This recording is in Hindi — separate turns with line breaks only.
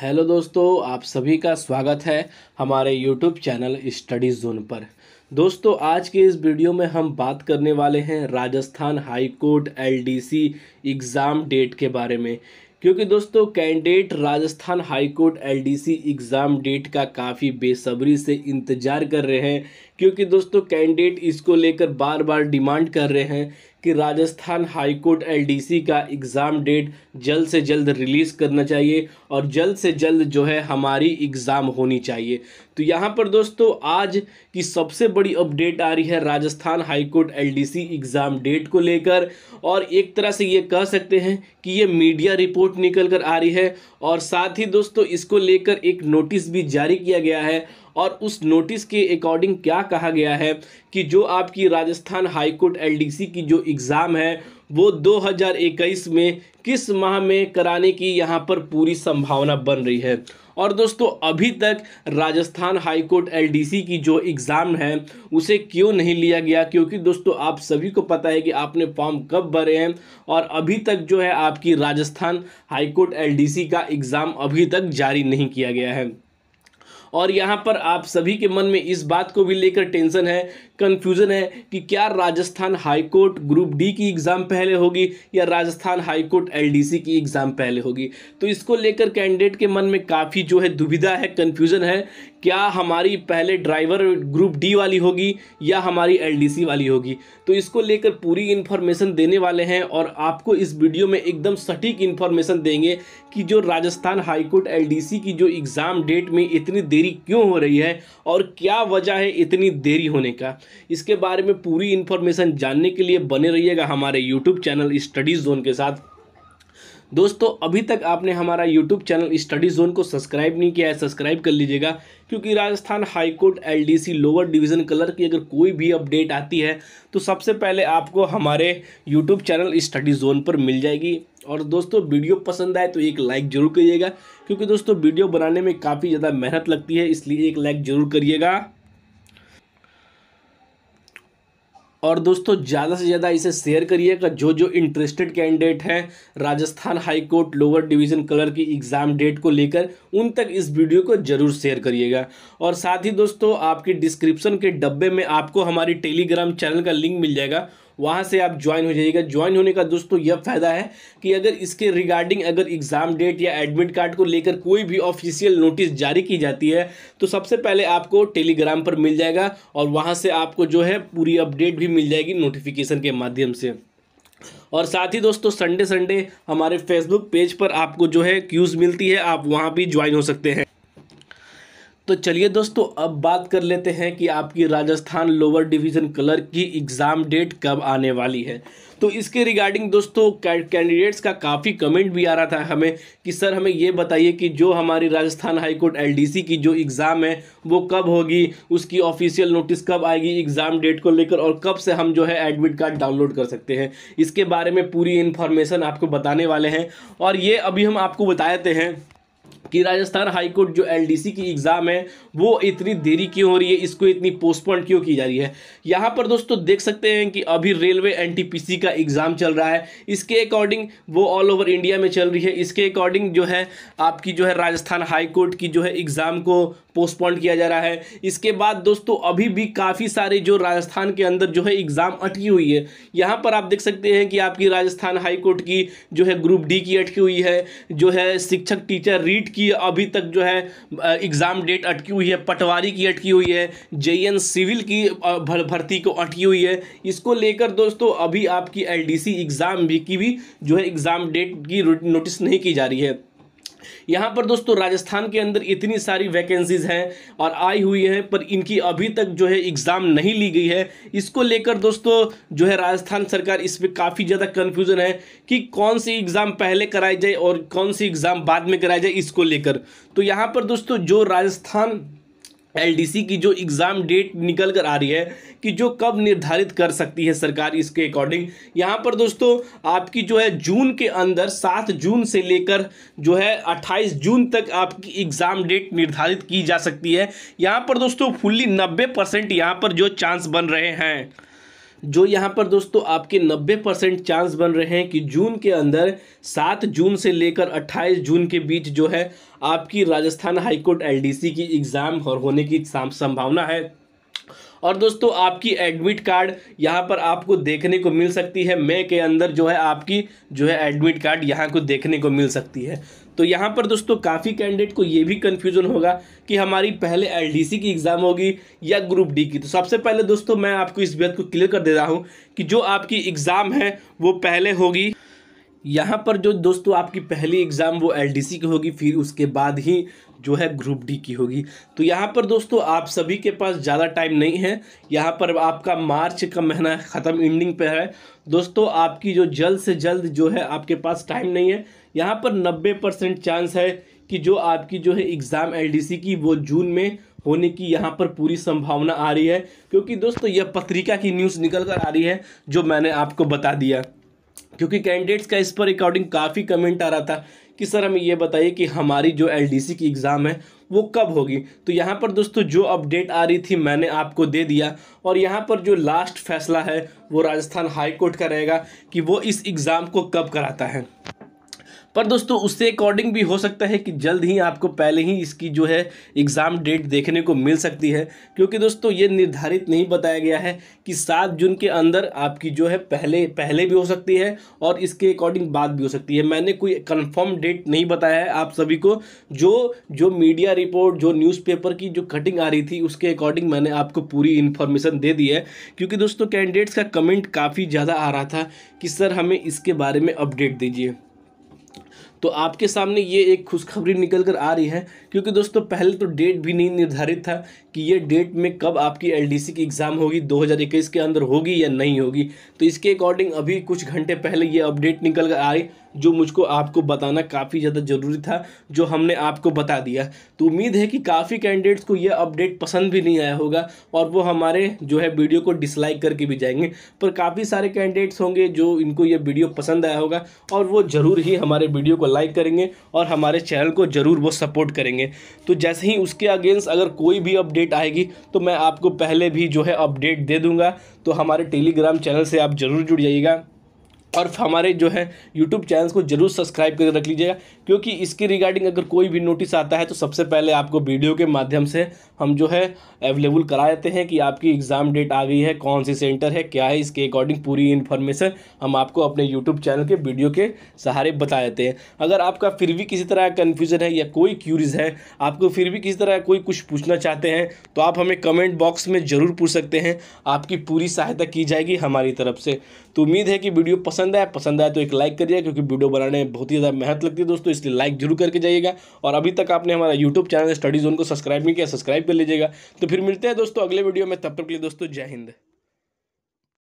हेलो दोस्तों आप सभी का स्वागत है हमारे यूट्यूब चैनल स्टडी जोन पर दोस्तों आज के इस वीडियो में हम बात करने वाले हैं Rajasthan high court LDC exam date के बारे में क्योंकि दोस्तों candidate Rajasthan high court LDC exam date का काफ़ी बेसब्री से इंतज़ार कर रहे हैं क्योंकि दोस्तों कैंडिडेट इसको लेकर बार बार डिमांड कर रहे हैं कि राजस्थान हाईकोर्ट एलडीसी का एग्ज़ाम डेट जल्द से जल्द रिलीज़ करना चाहिए और जल्द से जल्द जो है हमारी एग्ज़ाम होनी चाहिए तो यहाँ पर दोस्तों आज की सबसे बड़ी अपडेट आ रही है Rajasthan high court LDC exam date को लेकर और एक तरह से ये कह सकते हैं कि ये मीडिया रिपोर्ट निकल कर आ रही है और साथ ही दोस्तों इसको लेकर एक नोटिस भी जारी किया गया है और उस नोटिस के अकॉर्डिंग क्या कहा गया है कि जो आपकी राजस्थान हाईकोर्ट एल की जो एग्ज़ाम है वो 2021 में किस माह में कराने की यहाँ पर पूरी संभावना बन रही है और दोस्तों अभी तक राजस्थान हाईकोर्ट सी की जो एग्ज़ाम है उसे क्यों नहीं लिया गया क्योंकि दोस्तों आप सभी को पता है कि आपने फॉर्म कब भरे हैं और अभी तक जो है आपकी राजस्थान हाईकोर्ट सी का एग्ज़ाम अभी तक जारी नहीं किया गया है और यहाँ पर आप सभी के मन में इस बात को भी लेकर टेंशन है कन्फ्यूज़न है कि क्या राजस्थान हाईकोर्ट ग्रुप डी की एग्ज़ाम पहले होगी या राजस्थान हाईकोर्ट सी की एग्ज़ाम पहले होगी तो इसको लेकर कैंडिडेट के मन में काफ़ी जो है दुविधा है कन्फ्यूज़न है क्या हमारी पहले ड्राइवर ग्रुप डी वाली होगी या हमारी एलडीसी वाली होगी तो इसको लेकर पूरी इन्फॉर्मेशन देने वाले हैं और आपको इस वीडियो में एकदम सटीक इन्फॉर्मेशन देंगे कि जो राजस्थान हाईकोर्ट एलडीसी की जो एग्ज़ाम डेट में इतनी देरी क्यों हो रही है और क्या वजह है इतनी देरी होने का इसके बारे में पूरी इन्फॉर्मेशन जानने के लिए बने रहिएगा हमारे यूट्यूब चैनल स्टडीज़ जोन के साथ दोस्तों अभी तक आपने हमारा यूट्यूब चैनल स्टडी जोन को सब्सक्राइब नहीं किया है सब्सक्राइब कर लीजिएगा क्योंकि Rajasthan high court L D C lower division clerk की अगर कोई भी अपडेट आती है तो सबसे पहले आपको हमारे यूट्यूब चैनल स्टडी जोन पर मिल जाएगी और दोस्तों वीडियो पसंद आए तो एक लाइक ज़रूर करिएगा क्योंकि दोस्तों वीडियो बनाने में काफ़ी ज़्यादा मेहनत लगती है इसलिए एक लाइक ज़रूर करिएगा और दोस्तों ज़्यादा से ज़्यादा इसे शेयर करिएगा जो जो इंटरेस्टेड कैंडिडेट हैं Rajasthan high court lower division clerk की एग्ज़ाम डेट को लेकर उन तक इस वीडियो को ज़रूर शेयर करिएगा और साथ ही दोस्तों आपकी डिस्क्रिप्शन के डब्बे में आपको हमारी टेलीग्राम चैनल का लिंक मिल जाएगा वहाँ से आप ज्वाइन हो जाइएगा ज्वाइन होने का दोस्तों यह फ़ायदा है कि अगर इसके रिगार्डिंग अगर एग्ज़ाम डेट या एडमिट कार्ड को लेकर कोई भी ऑफिशियल नोटिस जारी की जाती है तो सबसे पहले आपको टेलीग्राम पर मिल जाएगा और वहाँ से आपको जो है पूरी अपडेट भी मिल जाएगी नोटिफिकेशन के माध्यम से और साथ ही दोस्तों संडे संडे हमारे फेसबुक पेज पर आपको जो है क्यूज़ मिलती है आप वहाँ भी ज्वाइन हो सकते हैं तो चलिए दोस्तों अब बात कर लेते हैं कि आपकी राजस्थान लोअर डिवीज़न कलर की एग्ज़ाम डेट कब आने वाली है तो इसके रिगार्डिंग दोस्तों कैंडिडेट्स का काफ़ी कमेंट भी आ रहा था हमें कि सर हमें ये बताइए कि जो हमारी राजस्थान हाईकोर्ट एलडीसी की जो एग्ज़ाम है वो कब होगी उसकी ऑफिशियल नोटिस कब आएगी एग्ज़ाम डेट को लेकर और कब से हम जो है एडमिट कार्ड डाउनलोड कर सकते हैं इसके बारे में पूरी इन्फॉर्मेशन आपको बताने वाले हैं और ये अभी हम आपको बताते हैं कि राजस्थान हाईकोर्ट जो एलडीसी की एग्ज़ाम है वो इतनी देरी क्यों हो रही है इसको इतनी पोस्टपोन क्यों की जा रही है यहाँ पर दोस्तों देख सकते हैं कि अभी रेलवे एनटीपीसी का एग्ज़ाम चल रहा है इसके अकॉर्डिंग वो ऑल ओवर इंडिया में चल रही है इसके अकॉर्डिंग जो है आपकी जो है राजस्थान हाईकोर्ट की जो है एग्ज़ाम को पोस्टपोन किया जा रहा है इसके बाद दोस्तों अभी भी काफ़ी सारे जो राजस्थान के अंदर जो है एग्ज़ाम अटकी हुई है यहाँ पर आप देख सकते हैं कि आपकी राजस्थान हाईकोर्ट की जो है ग्रुप डी की अटकी हुई है जो है शिक्षक टीचर रीट की अभी तक जो है एग्ज़ाम डेट अटकी हुई है पटवारी की अटकी हुई है जे सिविल की भर्ती को अटकी हुई है इसको लेकर दोस्तों अभी आपकी एल एग्ज़ाम भी की भी जो है एग्ज़ाम डेट की नोटिस नहीं की जा रही है यहाँ पर दोस्तों राजस्थान के अंदर इतनी सारी वैकेंसीज हैं और आई हुई हैं पर इनकी अभी तक जो है एग्ज़ाम नहीं ली गई है इसको लेकर दोस्तों जो है राजस्थान सरकार इस पर काफ़ी ज़्यादा कन्फ्यूज़न है कि कौन सी एग्ज़ाम पहले कराई जाए और कौन सी एग्ज़ाम बाद में कराई जाए इसको लेकर तो यहाँ पर दोस्तों जो राजस्थान एलडीसी की जो एग्ज़ाम डेट निकल कर आ रही है कि जो कब निर्धारित कर सकती है सरकार इसके अकॉर्डिंग यहाँ पर दोस्तों आपकी जो है जून के अंदर सात जून से लेकर जो है अट्ठाईस जून तक आपकी एग्ज़ाम डेट निर्धारित की जा सकती है यहाँ पर दोस्तों फुल्ली नब्बे परसेंट यहाँ पर जो चांस बन रहे हैं जो यहाँ पर दोस्तों आपके 90 परसेंट चांस बन रहे हैं कि जून के अंदर 7 जून से लेकर 28 जून के बीच जो है आपकी राजस्थान हाईकोर्ट एलडीसी की एग्ज़ाम और होने की संभावना है और दोस्तों आपकी एडमिट कार्ड यहाँ पर आपको देखने को मिल सकती है मे के अंदर जो है आपकी जो है एडमिट कार्ड यहाँ को देखने को मिल सकती है तो यहाँ पर दोस्तों काफ़ी कैंडिडेट को ये भी कन्फ्यूजन होगा कि हमारी पहले एलडीसी की एग्ज़ाम होगी या ग्रुप डी की तो सबसे पहले दोस्तों मैं आपको इस बात को क्लियर कर दे रहा हूँ कि जो आपकी एग्ज़ाम है वो पहले होगी यहाँ पर जो दोस्तों आपकी पहली एग्ज़ाम वो एलडीसी की होगी फिर उसके बाद ही जो है ग्रुप डी की होगी तो यहाँ पर दोस्तों आप सभी के पास ज़्यादा टाइम नहीं है यहाँ पर आपका मार्च का महीना ख़त्म एंडिंग पे है दोस्तों आपकी जो जल्द से जल्द जो है आपके पास टाइम नहीं है यहाँ पर नब्बे परसेंट चांस है कि जो आपकी जो है एग्ज़ाम एल की वो जून में होने की यहाँ पर पूरी संभावना आ रही है क्योंकि दोस्तों यह पत्रिका की न्यूज़ निकल कर आ रही है जो मैंने आपको बता दिया क्योंकि कैंडिडेट्स का इस पर अकॉर्डिंग काफ़ी कमेंट आ रहा था कि सर हमें ये बताइए कि हमारी जो एलडीसी की एग्ज़ाम है वो कब होगी तो यहाँ पर दोस्तों जो अपडेट आ रही थी मैंने आपको दे दिया और यहाँ पर जो लास्ट फैसला है वो राजस्थान हाई कोर्ट का रहेगा कि वो इस एग्ज़ाम को कब कराता है पर दोस्तों उससे अकॉर्डिंग भी हो सकता है कि जल्द ही आपको पहले ही इसकी जो है एग्ज़ाम डेट देखने को मिल सकती है क्योंकि दोस्तों ये निर्धारित नहीं बताया गया है कि सात जून के अंदर आपकी जो है पहले पहले भी हो सकती है और इसके अकॉर्डिंग बाद भी हो सकती है मैंने कोई कन्फर्म डेट नहीं बताया है आप सभी को जो जो मीडिया रिपोर्ट जो न्यूज़पेपर की जो कटिंग आ रही थी उसके अकॉर्डिंग मैंने आपको पूरी इन्फॉर्मेशन दे दी है क्योंकि दोस्तों कैंडिडेट्स का कमेंट काफ़ी ज़्यादा आ रहा था कि सर हमें इसके बारे में अपडेट दीजिए तो आपके सामने ये एक खुशखबरी निकल कर आ रही है क्योंकि दोस्तों पहले तो डेट भी नहीं निर्धारित था कि ये डेट में कब आपकी एलडीसी की एग्ज़ाम होगी 2021 के अंदर होगी या नहीं होगी तो इसके अकॉर्डिंग अभी कुछ घंटे पहले ये अपडेट निकल कर आई जो मुझको आपको बताना काफ़ी ज़्यादा ज़रूरी था जो हमने आपको बता दिया तो उम्मीद है कि काफ़ी कैंडिडेट्स को यह अपडेट पसंद भी नहीं आया होगा और वो हमारे जो है वीडियो को डिसलाइक करके भी जाएंगे पर काफ़ी सारे कैंडिडेट्स होंगे जो इनको यह वीडियो पसंद आया होगा और वो ज़रूर ही हमारे वीडियो को लाइक करेंगे और हमारे चैनल को ज़रूर वो सपोर्ट करेंगे तो जैसे ही उसके अगेंस्ट अगर कोई भी अपडेट आएगी तो मैं आपको पहले भी जो है अपडेट दे दूँगा तो हमारे टेलीग्राम चैनल से आप ज़रूर जुड़ जाइएगा और हमारे जो है यूट्यूब चैनल को जरूर सब्सक्राइब करके रख लीजिएगा क्योंकि इसके रिगार्डिंग अगर कोई भी नोटिस आता है तो सबसे पहले आपको वीडियो के माध्यम से हम जो है अवेलेबल करा देते हैं कि आपकी एग्ज़ाम डेट आ गई है कौन सी सेंटर है क्या है इसके अकॉर्डिंग पूरी इन्फॉर्मेशन हम आपको अपने यूट्यूब चैनल के वीडियो के सहारे बता देते हैं अगर आपका फिर भी किसी तरह का कन्फ्यूज़न है या कोई क्यूरीज है आपको फिर भी किसी तरह कोई कुछ पूछना चाहते हैं तो आप हमें कमेंट बॉक्स में ज़रूर पूछ सकते हैं आपकी पूरी सहायता की जाएगी हमारी तरफ से तो उम्मीद है कि वीडियो पसंद आए पसंद आए तो एक लाइक करिए क्योंकि वीडियो बनाने में बहुत ही ज़्यादा मेहनत लगती है दोस्तों इसलिए लाइक जरूर करके जाइएगा और अभी तक आपने हमारा यूट्यूब चैनल स्टडी जोन को सब्सक्राइब नहीं किया सब्सक्राइब कर लीजिएगा तो फिर मिलते हैं दोस्तों अगले वीडियो में तब तक के लिए दोस्तों जय हिंद